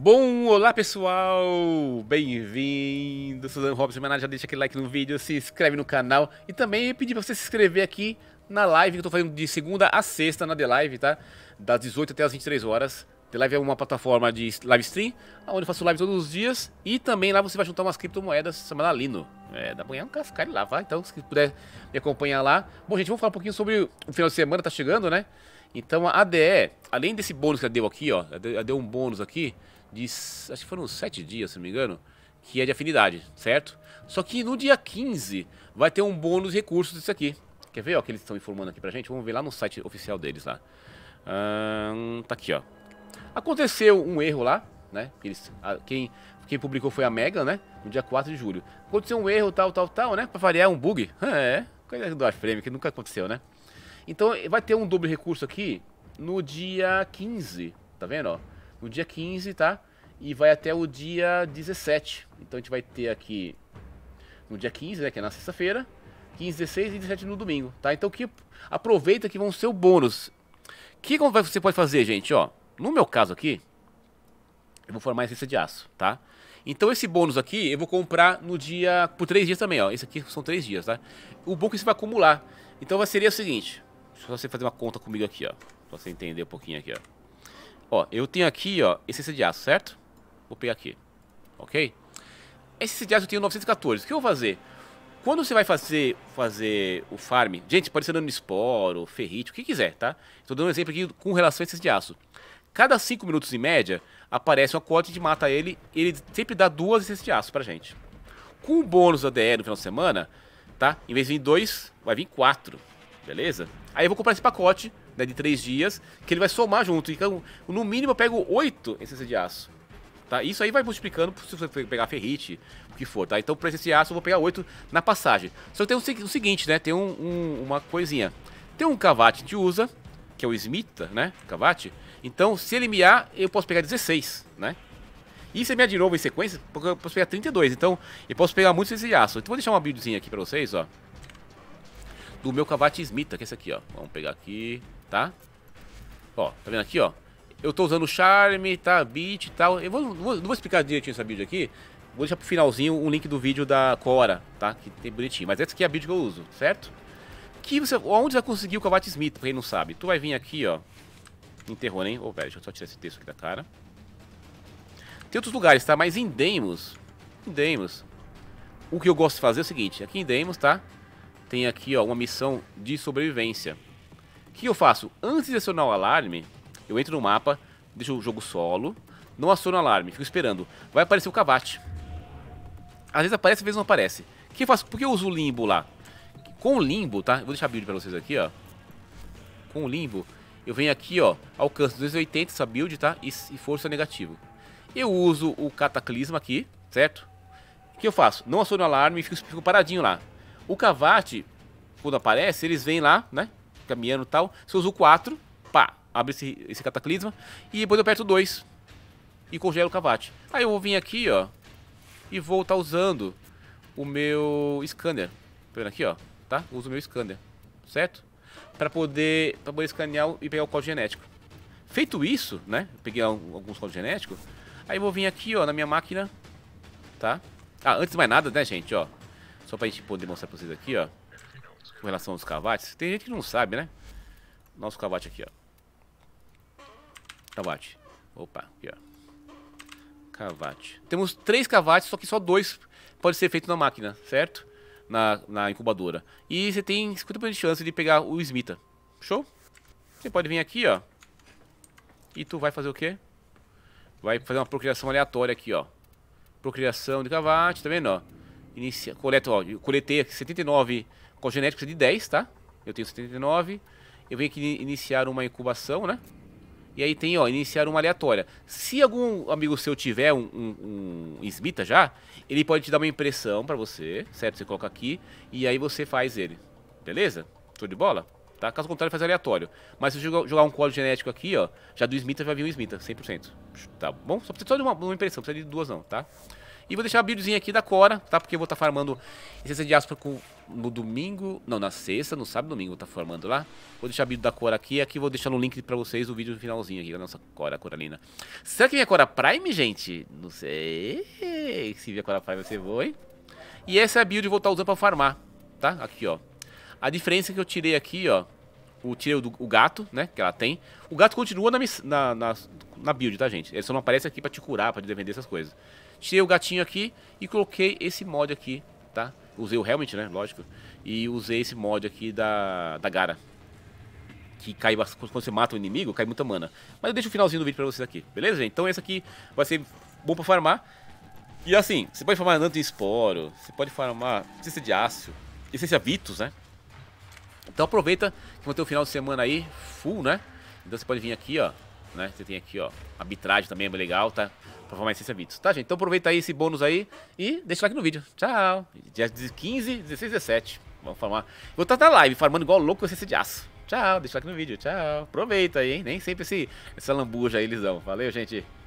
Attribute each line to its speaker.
Speaker 1: Bom, olá pessoal, bem-vindo, Suzano Robson Maná, já deixa aquele like no vídeo, se inscreve no canal e também pedir pra você se inscrever aqui na live que eu tô fazendo de segunda a sexta na The Live, tá? Das 18 até as 23 horas. The Live é uma plataforma de live stream, onde eu faço live todos os dias e também lá você vai juntar umas criptomoedas chamada Lino. É, dá pra ganhar um cascalho lá, vai, então se puder me acompanhar lá. Bom, gente, vamos falar um pouquinho sobre o final de semana, tá chegando, né? Então a ADE, além desse bônus que ela deu aqui, ó, ela deu um bônus aqui, de. Acho que foram sete dias, se não me engano, que é de afinidade, certo? Só que no dia 15 vai ter um bônus recursos disso aqui. Quer ver, ó, que eles estão informando aqui pra gente? Vamos ver lá no site oficial deles lá. Hum, tá aqui, ó. Aconteceu um erro lá, né? Eles, a, quem, quem publicou foi a Mega, né? No dia 4 de julho. Aconteceu um erro, tal, tal, tal, né? Pra variar, é um bug. É, coisa do Warframe que nunca aconteceu, né? Então vai ter um duplo recurso aqui no dia 15, tá vendo, ó? no dia 15, tá? E vai até o dia 17. Então a gente vai ter aqui no dia 15, né, que é na sexta-feira, 15, 16 e 17 no domingo, tá? Então que aproveita que vão ser o bônus. O que você pode fazer, gente, ó? No meu caso aqui, eu vou formar a essência de aço, tá? Então esse bônus aqui eu vou comprar no dia. Por três dias também, ó. Esse aqui são três dias, tá? O bom é que você vai acumular. Então seria o seguinte. Deixa eu só você fazer uma conta comigo aqui, ó. Pra você entender um pouquinho aqui, ó. Ó, eu tenho aqui, ó, essência de aço, certo? Vou pegar aqui, ok? Essência de aço eu tenho 914. O que eu vou fazer? Quando você vai fazer, fazer o farm... Gente, pode ser dando esporo, ferrite, o que quiser, tá? Estou dando um exemplo aqui com relação a essência de aço. Cada 5 minutos, em média, aparece uma cota, a gente mata ele. Ele sempre dá duas essências de aço pra gente. Com o bônus da DE no final de semana, tá? Em vez de vir 2, vai vir 4, beleza? Aí eu vou comprar esse pacote né, de 3 dias, que ele vai somar junto. Então, no mínimo eu pego 8 essência de aço. Tá? Isso aí vai multiplicando se você pegar ferrite, o que for, tá? Então, pra esse aço eu vou pegar 8 na passagem. Só tem o, o seguinte, né? Tem um, um, uma coisinha. Tem um cavate que usa, que é o Smita, né? Cavate. Então, se ele miar, eu posso pegar 16, né? E se miar de novo em sequência, eu posso pegar 32. Então, eu posso pegar muito esse aço. Então, vou deixar uma buildzinha aqui pra vocês, ó. Do meu cavate Smita, que é esse aqui, ó. Vamos pegar aqui tá? Ó, tá vendo aqui, ó? Eu tô usando charme, tá? Beat e tal. Eu vou, não vou explicar direitinho essa build aqui. Vou deixar pro finalzinho um link do vídeo da Cora, tá? Que tem bonitinho. Mas essa aqui é a build que eu uso, certo? Que você, onde você vai conseguir o Kavat Smith, pra quem não sabe? Tu vai vir aqui, ó. Enterrou, hein? Ô, oh, velho, deixa eu só tirar esse texto aqui da cara. Tem outros lugares, tá? Mas em Demos Em Demos. O que eu gosto de fazer é o seguinte. Aqui em Demos tá? Tem aqui, ó, uma missão de sobrevivência que eu faço? Antes de acionar o alarme, eu entro no mapa, deixo o jogo solo, não aciono o alarme, fico esperando. Vai aparecer o cavate. Às vezes aparece, às vezes não aparece. O que eu faço? Por que eu uso o limbo lá? Com o limbo, tá? vou deixar a build pra vocês aqui, ó. Com o limbo, eu venho aqui, ó, alcanço 280 essa build, tá? E, e força negativo. Eu uso o cataclisma aqui, certo? O que eu faço? Não aciono o alarme e fico, fico paradinho lá. O cavate, quando aparece, eles vêm lá, né? caminhando e tal. Se eu uso 4, pá, abre esse, esse cataclisma. E depois eu aperto 2 e congelo o cavate. Aí eu vou vir aqui, ó, e vou estar tá usando o meu scanner. Tá vendo aqui, ó, tá? uso o meu scanner, certo? Pra poder, pra poder escanear e pegar o código genético. Feito isso, né, peguei alguns códigos genéticos, aí eu vou vir aqui, ó, na minha máquina, tá? Ah, antes de mais nada, né, gente, ó, só pra gente poder mostrar pra vocês aqui, ó com relação aos cavates. Tem gente que não sabe, né? Nosso cavate aqui, ó. Cavate. Opa, aqui, ó. Cavate. Temos três cavates, só que só dois pode ser feito na máquina, certo? Na, na incubadora. E você tem 50% de chance de pegar o Smita. Show? Você pode vir aqui, ó. E tu vai fazer o quê? Vai fazer uma procriação aleatória aqui, ó. Procriação de cavate, tá vendo, ó? Inicia, coleto, ó, eu coletei 79 cogenéticos de 10, tá? Eu tenho 79. Eu venho aqui iniciar uma incubação, né? E aí tem, ó, iniciar uma aleatória. Se algum amigo seu tiver um, um, um Smita já, ele pode te dar uma impressão pra você, certo? Você coloca aqui e aí você faz ele. Beleza? Show de bola? Tá? Caso contrário, faz aleatório. Mas se eu jogar um código genético aqui, ó, já do Smita vai vir um Smita, 100%. Tá bom? Só precisa só de uma, uma impressão, não precisa de duas não, tá? E vou deixar a buildzinha aqui da Cora, tá? Porque eu vou estar tá farmando essência de aspas com, no domingo. Não, na sexta, no sábado domingo vou estar tá farmando lá. Vou deixar a build da Cora aqui. Aqui vou deixar no link pra vocês o vídeo no finalzinho aqui da nossa Cora, Coralina. Será que vem a Cora Prime, gente? Não sei. Se vier a Cora Prime vai hein? E essa é a build que eu vou estar tá usando pra farmar, tá? Aqui, ó. A diferença é que eu tirei aqui, ó. O, tirei o, o gato, né? Que ela tem. O gato continua na, na, na na build, tá, gente? Ele só não aparece aqui pra te curar, pra te defender essas coisas. Tirei o gatinho aqui e coloquei esse mod aqui, tá? Usei o helmet, né? Lógico. E usei esse mod aqui da, da Gara. Que cai quando você mata o inimigo, cai muita mana. Mas eu deixo o finalzinho do vídeo pra vocês aqui, beleza, gente? Então esse aqui vai ser bom pra farmar. E assim, você pode farmar Nanto em Esporo, você pode farmar essência de ácido, essência Vitus, né? Então aproveita que vão ter o final de semana aí full, né? Então você pode vir aqui, ó, né? Você tem aqui, ó, arbitragem também é legal, tá? Pra formar essência Vitus. Tá, gente? Então aproveita aí esse bônus aí e deixa o like no vídeo. Tchau! Dia 15, 16, 17. Vamos formar. Vou estar tá na live farmando igual louco com essência de aço. Tchau, deixa o like no vídeo. Tchau. Aproveita aí, hein? Nem sempre esse, essa lambuja aí eles dão. Valeu, gente.